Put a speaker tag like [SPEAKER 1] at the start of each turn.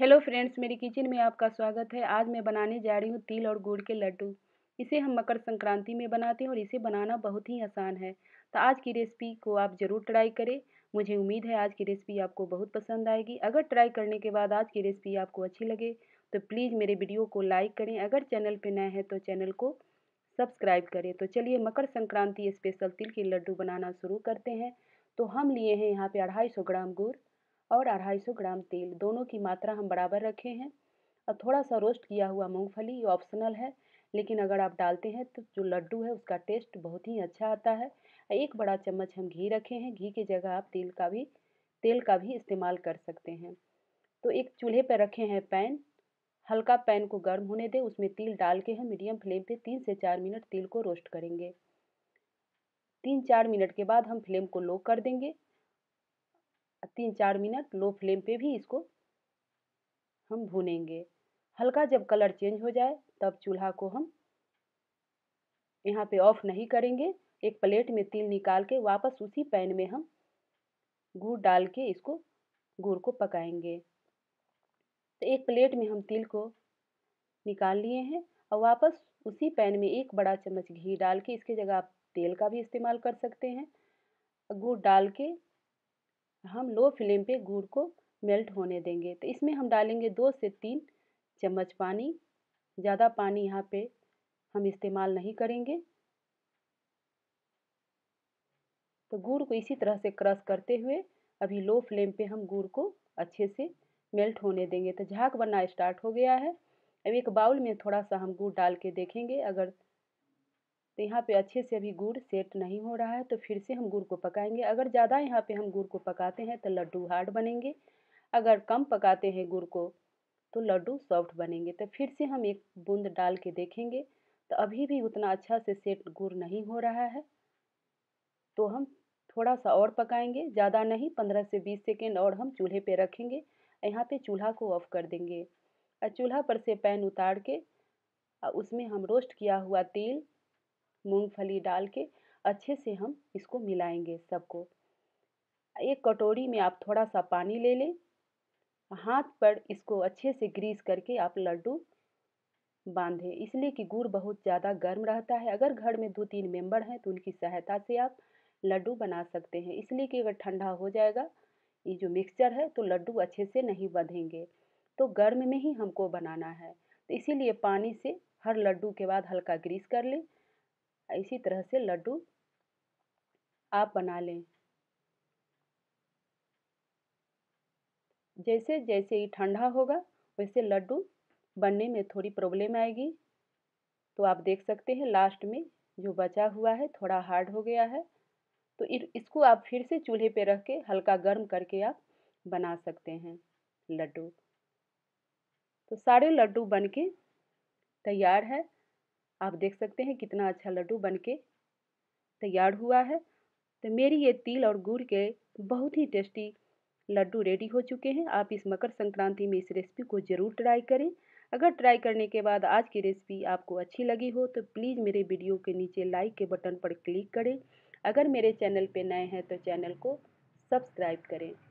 [SPEAKER 1] hello friends मेरी kitchen में आपका स्वागत है आज मैं बनाने जा रही हूँ तिल और गुड़ के लड्डू इसे हम मकर संक्रांति में बनाते हैं और इसे बनाना बहुत ही आसान है तो आज की रेसिपी को आप ज़रूर ट्राई करें मुझे उम्मीद है आज की रेसिपी आपको बहुत पसंद आएगी अगर ट्राई करने के बाद आज की रेसिपी आपको अच्छी लगे तो प्लीज़ मेरे वीडियो को लाइक करें अगर चैनल पर नए हैं तो चैनल को सब्सक्राइब करें तो चलिए मकर संक्रांति स्पेशल तिल के लड्डू बनाना शुरू करते हैं तो हम लिए हैं यहाँ पर अढ़ाई ग्राम गुड़ और अढ़ाई सौ ग्राम तेल दोनों की मात्रा हम बराबर रखे हैं अब थोड़ा सा रोस्ट किया हुआ मूँगफली ये ऑप्शनल है लेकिन अगर आप डालते हैं तो जो लड्डू है उसका टेस्ट बहुत ही अच्छा आता है एक बड़ा चम्मच हम घी रखे हैं घी की जगह आप तेल का भी तेल का भी इस्तेमाल कर सकते हैं तो एक चूल्हे पर रखे हैं पैन हल्का पैन को गर्म होने दें उसमें तिल डाल के हम मीडियम फ्लेम पे तीन से चार मिनट तिल को रोस्ट करेंगे तीन चार मिनट के बाद हम फ्लेम को लो कर देंगे तीन चार मिनट लो फ्लेम पे भी इसको हम भूनेंगे हल्का जब कलर चेंज हो जाए तब चूल्हा को हम यहाँ पे ऑफ नहीं करेंगे एक प्लेट में तिल निकाल के वापस उसी पैन में हम गुड़ डाल के इसको गुड़ को पकाएंगे तो एक प्लेट में हम तिल को निकाल लिए हैं और वापस उसी पैन में एक बड़ा चम्मच घी डाल के इसके जगह आप तेल का भी इस्तेमाल कर सकते हैं गुड़ डाल के हम लो फ्लेम पे गुड़ को मेल्ट होने देंगे तो इसमें हम डालेंगे दो से तीन चम्मच पानी ज़्यादा पानी यहाँ पे हम इस्तेमाल नहीं करेंगे तो गुड़ को इसी तरह से क्रश करते हुए अभी लो फ्लेम पे हम गुड़ को अच्छे से मेल्ट होने देंगे तो झाग बनना स्टार्ट हो गया है अब एक बाउल में थोड़ा सा हम गुड़ डाल के देखेंगे अगर तो यहाँ पे अच्छे से अभी गुड़ सेट नहीं हो रहा है तो फिर से हम गुड़ को पकाएंगे अगर ज़्यादा यहाँ पे हम गुड़ को पकाते हैं तो लड्डू हार्ड बनेंगे अगर कम पकाते हैं गुड़ को तो लड्डू सॉफ्ट बनेंगे तो फिर से हम एक बूंद डाल के देखेंगे तो अभी भी उतना अच्छा से सेट गुड़ नहीं हो रहा है तो हम थोड़ा सा और पकाएंगे ज़्यादा नहीं पंद्रह से बीस सेकेंड और हम चूल्हे पर रखेंगे यहाँ पर चूल्हा को ऑफ़ कर देंगे और चूल्हा पर से पैन उतार के और उसमें हम रोस्ट किया हुआ तेल मूंगफली डाल के अच्छे से हम इसको मिलाएंगे सबको एक कटोरी में आप थोड़ा सा पानी ले लें हाथ पर इसको अच्छे से ग्रीस करके आप लड्डू बांधें इसलिए कि गुड़ बहुत ज़्यादा गर्म रहता है अगर घर में दो तीन मेंबर हैं तो उनकी सहायता से आप लड्डू बना सकते हैं इसलिए कि अगर ठंडा हो जाएगा ये जो मिक्सचर है तो लड्डू अच्छे से नहीं बंधेंगे तो गर्म में ही हमको बनाना है तो इसीलिए पानी से हर लड्डू के बाद हल्का ग्रीस कर लें इसी तरह से लड्डू आप बना लें जैसे जैसे ये ठंडा होगा वैसे लड्डू बनने में थोड़ी प्रॉब्लम आएगी तो आप देख सकते हैं लास्ट में जो बचा हुआ है थोड़ा हार्ड हो गया है तो इसको आप फिर से चूल्हे पे रख के हल्का गर्म करके आप बना सकते हैं लड्डू तो सारे लड्डू बन के तैयार है आप देख सकते हैं कितना अच्छा लड्डू बनके तैयार हुआ है तो मेरी ये तिल और गुड़ के बहुत ही टेस्टी लड्डू रेडी हो चुके हैं आप इस मकर संक्रांति में इस रेसिपी को ज़रूर ट्राई करें अगर ट्राई करने के बाद आज की रेसिपी आपको अच्छी लगी हो तो प्लीज़ मेरे वीडियो के नीचे लाइक के बटन पर क्लिक करें अगर मेरे चैनल पर नए हैं तो चैनल को सब्सक्राइब करें